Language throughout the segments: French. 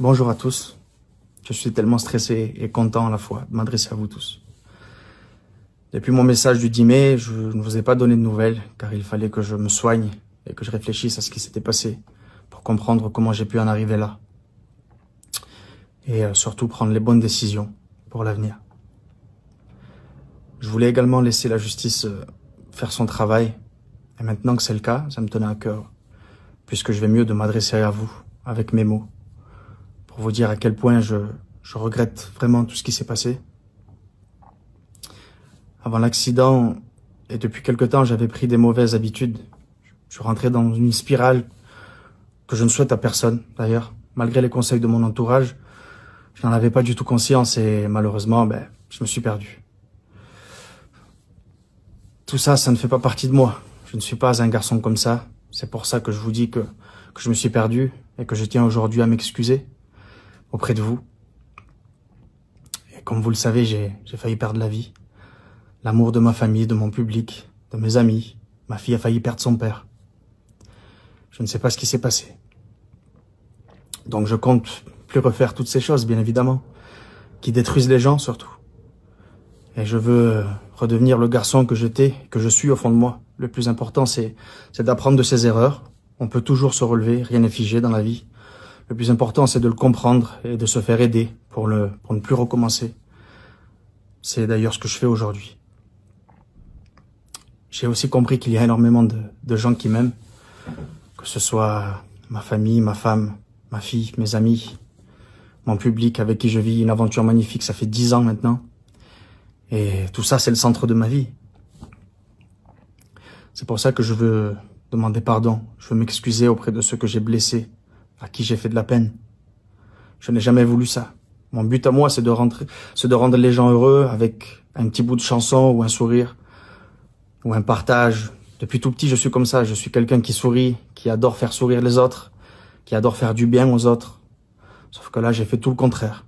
Bonjour à tous. Je suis tellement stressé et content à la fois de m'adresser à vous tous. Depuis mon message du 10 mai, je ne vous ai pas donné de nouvelles car il fallait que je me soigne et que je réfléchisse à ce qui s'était passé pour comprendre comment j'ai pu en arriver là. Et euh, surtout prendre les bonnes décisions pour l'avenir. Je voulais également laisser la justice euh, faire son travail. Et maintenant que c'est le cas, ça me tenait à cœur puisque je vais mieux de m'adresser à vous avec mes mots pour vous dire à quel point je, je regrette vraiment tout ce qui s'est passé. Avant l'accident, et depuis quelque temps, j'avais pris des mauvaises habitudes. Je rentrais dans une spirale que je ne souhaite à personne, d'ailleurs. Malgré les conseils de mon entourage, je n'en avais pas du tout conscience et malheureusement, ben, je me suis perdu. Tout ça, ça ne fait pas partie de moi. Je ne suis pas un garçon comme ça. C'est pour ça que je vous dis que, que je me suis perdu et que je tiens aujourd'hui à m'excuser auprès de vous. Et comme vous le savez, j'ai failli perdre la vie, l'amour de ma famille, de mon public, de mes amis. Ma fille a failli perdre son père. Je ne sais pas ce qui s'est passé. Donc je compte plus refaire toutes ces choses, bien évidemment, qui détruisent les gens surtout. Et je veux euh, redevenir le garçon que j'étais, que je suis au fond de moi. Le plus important, c'est d'apprendre de ses erreurs. On peut toujours se relever, rien n'est figé dans la vie. Le plus important, c'est de le comprendre et de se faire aider pour, ne plus recommencer. C'est d'ailleurs ce que je fais aujourd'hui. J'ai aussi compris qu'il y a énormément de gens qui m'aiment, que ce soit ma famille, ma femme, ma fille, mes amis, mon public avec qui je vis une aventure magnifique, ça fait dix ans maintenant. Et tout ça, c'est le centre de ma vie. C'est pour ça que je veux demander pardon, je veux m'excuser auprès de ceux que j'ai blessés, à qui j'ai fait de la peine. Je n'ai jamais voulu ça. Mon but à moi, c'est de, rentrer, de rendre les gens heureux avec un petit bout de chanson ou un sourire ou un partage. Depuis tout petit, je suis comme ça. Je suis quelqu'un qui sourit, qui adore faire sourire les autres, qui adore faire du bien aux autres. Sauf que là, j'ai fait tout le contraire.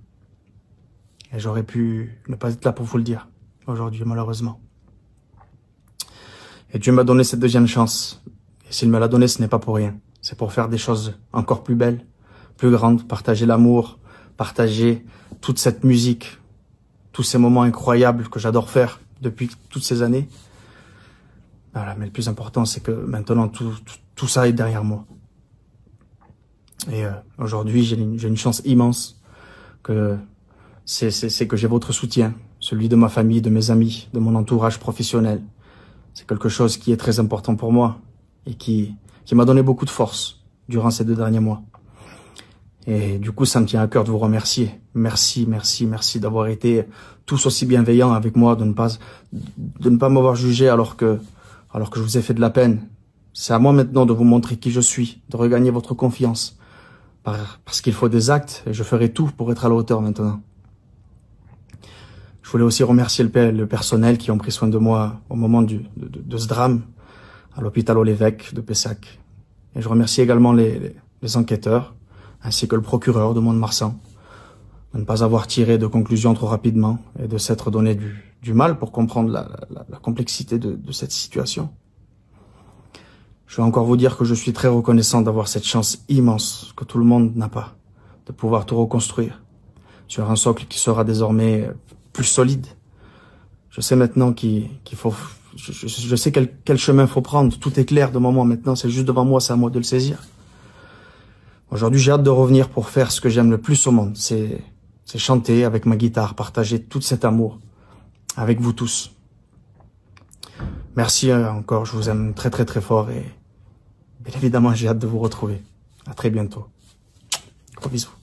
Et j'aurais pu ne pas être là pour vous le dire aujourd'hui, malheureusement. Et Dieu m'a donné cette deuxième chance. Et s'il me l'a donnée, ce n'est pas pour rien c'est pour faire des choses encore plus belles, plus grandes, partager l'amour, partager toute cette musique, tous ces moments incroyables que j'adore faire depuis toutes ces années. Voilà, mais le plus important, c'est que maintenant, tout, ça est derrière moi. Et euh, aujourd'hui, j'ai une, une, chance immense que c'est que j'ai votre soutien, celui de ma famille, de mes amis, de mon entourage professionnel. C'est quelque chose qui est très important pour moi et qui, qui m'a donné beaucoup de force durant ces deux derniers mois. Et du coup, ça me tient à cœur de vous remercier. Merci, merci, merci d'avoir été tous aussi bienveillants avec moi, de ne pas, de ne pas m'avoir jugé alors que, alors que je vous ai fait de la peine. C'est à moi maintenant de vous montrer qui je suis, de regagner votre confiance. Parce qu'il faut des actes et je ferai tout pour être à la hauteur maintenant. Je voulais aussi remercier le, personnel qui ont pris soin de moi au moment de ce drame, à l'hôpital Olévêque de Pessac. Et je remercie également les, les enquêteurs, ainsi que le procureur de Mont-de-Marsan, de ne pas avoir tiré de conclusions trop rapidement et de s'être donné du, mal pour comprendre la, la, la complexité de, de cette situation. Je veux encore vous dire que je suis très reconnaissant d'avoir cette chance immense que tout le monde n'a pas, de pouvoir tout reconstruire sur un socle qui sera désormais plus solide. Je sais maintenant qu'il faut je, sais quel, quel, chemin faut prendre. Tout est clair devant moi maintenant. C'est juste devant moi, c'est à moi de le saisir. Aujourd'hui, j'ai hâte de revenir pour faire ce que j'aime le plus au monde. C'est, c'est chanter avec ma guitare, partager tout cet amour avec vous tous. Merci euh, encore, je vous aime très très très fort et bien évidemment j'ai hâte de vous retrouver. À très bientôt. Gros bisous.